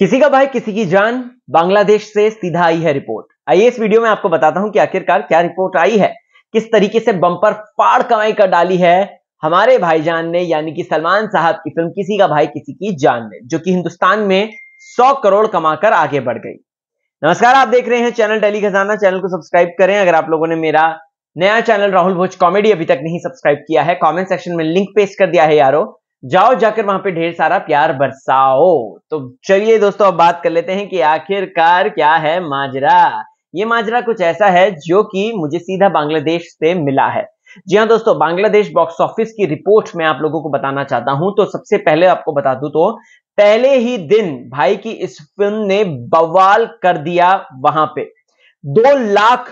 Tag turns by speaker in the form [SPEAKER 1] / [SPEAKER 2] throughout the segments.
[SPEAKER 1] किसी का भाई किसी की जान बांग्लादेश से सीधा आई है रिपोर्ट आइए इस वीडियो में आपको बताता हूं कि आखिरकार क्या रिपोर्ट आई है किस तरीके से बम्पर फाड़ कमाई कर डाली है हमारे भाईजान ने यानी कि सलमान साहब की फिल्म किसी का भाई किसी की जान ने जो कि हिंदुस्तान में 100 करोड़ कमाकर आगे बढ़ गई नमस्कार आप देख रहे हैं चैनल डेली खजाना चैनल को सब्सक्राइब करें अगर आप लोगों ने मेरा नया चैनल राहुल भोज कॉमेडी अभी तक नहीं सब्सक्राइब किया है कॉमेंट सेक्शन में लिंक पेश कर दिया है यारो जाओ जाकर वहां पे ढेर सारा प्यार बरसाओ तो चलिए दोस्तों अब बात कर लेते हैं कि आखिरकार क्या है माजरा ये माजरा कुछ ऐसा है जो कि मुझे सीधा बांग्लादेश से मिला है जी हाँ दोस्तों बांग्लादेश बॉक्स ऑफिस की रिपोर्ट मैं आप लोगों को बताना चाहता हूं तो सबसे पहले आपको बता दूं तो पहले ही दिन भाई की इस फिल्म ने बवाल कर दिया वहां पे दो लाख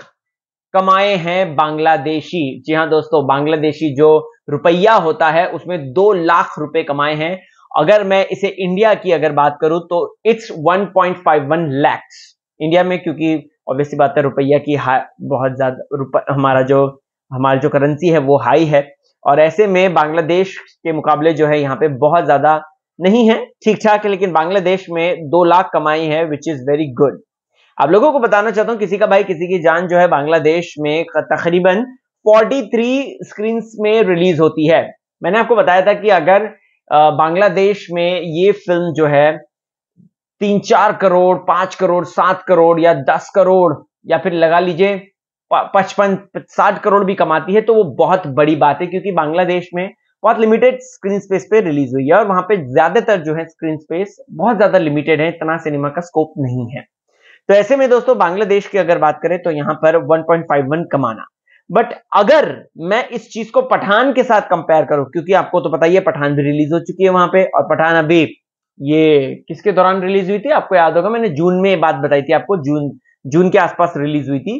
[SPEAKER 1] कमाए हैं बांग्लादेशी जी हाँ दोस्तों बांग्लादेशी जो रुपया होता है उसमें दो लाख रुपए कमाए हैं अगर मैं इसे इंडिया की अगर बात करूं तो इट्स 1.51 लैक्स इंडिया में क्योंकि ऑब्वियसली बात है रुपया की बहुत ज्यादा हमारा जो हमारी जो करेंसी है वो हाई है और ऐसे में बांग्लादेश के मुकाबले जो है यहाँ पे बहुत ज्यादा नहीं है ठीक ठाक है लेकिन बांग्लादेश में दो लाख कमाई है विच इज वेरी गुड आप लोगों को बताना चाहता हूँ किसी का भाई किसी की जान जो है बांग्लादेश में तकरीबन 43 स्क्रीन में रिलीज होती है मैंने आपको बताया था कि अगर बांग्लादेश में ये फिल्म जो है तीन चार करोड़ पांच करोड़ सात करोड़ या दस करोड़ या फिर लगा लीजिए पचपन साठ करोड़ भी कमाती है तो वो बहुत बड़ी बात है क्योंकि बांग्लादेश में बहुत लिमिटेड स्क्रीन स्पेस पे रिलीज हुई है और वहां पे ज्यादातर जो है स्क्रीन स्पेस बहुत ज्यादा लिमिटेड है इतना सिनेमा का स्कोप नहीं है तो ऐसे में दोस्तों बांग्लादेश की अगर बात करें तो यहां पर 1.51 कमाना बट अगर मैं इस चीज को पठान के साथ कंपेयर करूं क्योंकि आपको तो पता ही है पठान भी रिलीज हो चुकी है वहां पे और पठान अभी ये किसके दौरान रिलीज हुई थी आपको याद होगा मैंने जून में बात बताई थी आपको जून जून के आसपास रिलीज हुई थी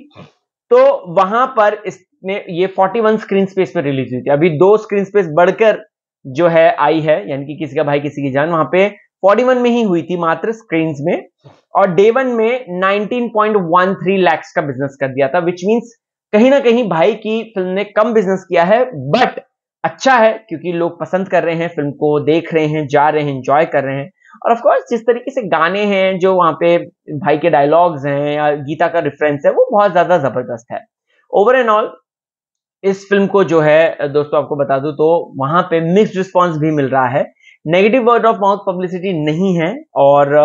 [SPEAKER 1] तो वहां पर इसने ये 41 स्क्रीन स्पेस पर रिलीज हुई थी अभी दो स्क्रीन स्पेस बढ़कर जो है आई है यानी कि किसी का भाई किसी की जान वहां पे 41 में ही हुई थी मात्र स्क्रीन में और डे वन में 19.13 लैक्स का बिजनेस कर दिया था विच मीन्स कहीं ना कहीं भाई की फिल्म ने कम बिजनेस किया है बट अच्छा है क्योंकि लोग पसंद कर रहे हैं फिल्म को देख रहे हैं जा रहे हैं एंजॉय कर रहे हैं और ऑफ कोर्स जिस तरीके से गाने हैं जो वहां पे भाई के डायलॉग्स हैं या गीता का रेफरेंस है वो बहुत ज्यादा जबरदस्त है ओवर एंड ऑल इस फिल्म को जो है दोस्तों आपको बता दूं तो वहां पे मिक्स रिस्पॉन्स भी मिल रहा है negative word of mouth publicity नहीं है और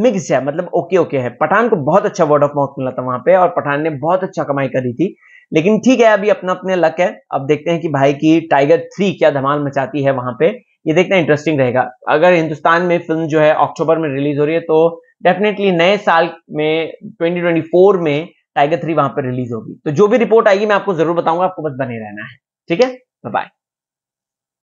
[SPEAKER 1] मिक्स है मतलब ओके ओके है पठान को बहुत अच्छा वर्ड ऑफ माउथ मिला था वहां पे और पठान ने बहुत अच्छा कमाई करी थी लेकिन ठीक है अभी अपना अपने लक है अब देखते हैं कि भाई की टाइगर थ्री क्या धमाल मचाती है वहां पे ये देखना इंटरेस्टिंग रहेगा अगर हिंदुस्तान में फिल्म जो है अक्टूबर में रिलीज हो रही है तो डेफिनेटली नए साल में 2024 में टाइगर थ्री वहां पर रिलीज होगी तो जो भी रिपोर्ट आएगी मैं आपको जरूर बताऊंगा आपको बस बने रहना है ठीक है बाय